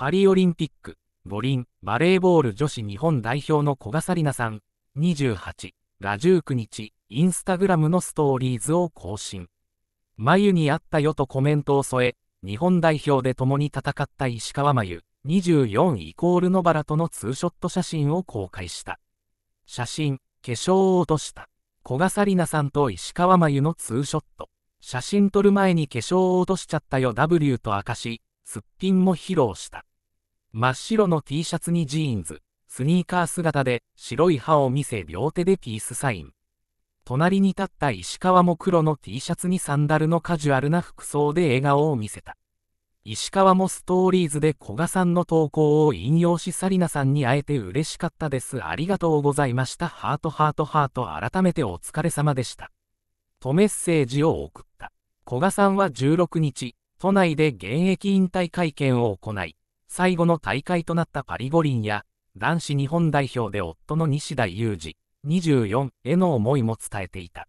パリオリンピック、五輪、バレーボール女子日本代表の古賀紗理那さん、28が19日、インスタグラムのストーリーズを更新。眉にあったよとコメントを添え、日本代表で共に戦った石川真由24イコールのバラとのツーショット写真を公開した。写真、化粧を落とした。古賀紗理那さんと石川真由のツーショット。写真撮る前に化粧を落としちゃったよ W と明かし、すっぴんも披露した。真っ白の T シャツにジーンズ、スニーカー姿で白い歯を見せ両手でピースサイン。隣に立った石川も黒の T シャツにサンダルのカジュアルな服装で笑顔を見せた。石川もストーリーズで古賀さんの投稿を引用しサリナさんに会えて嬉しかったです。ありがとうございました。ハートハートハート改めてお疲れ様でした。とメッセージを送った。古賀さんは16日、都内で現役引退会見を行い、最後の大会となったパリ五輪や、男子日本代表で夫の西田裕二、24への思いも伝えていた。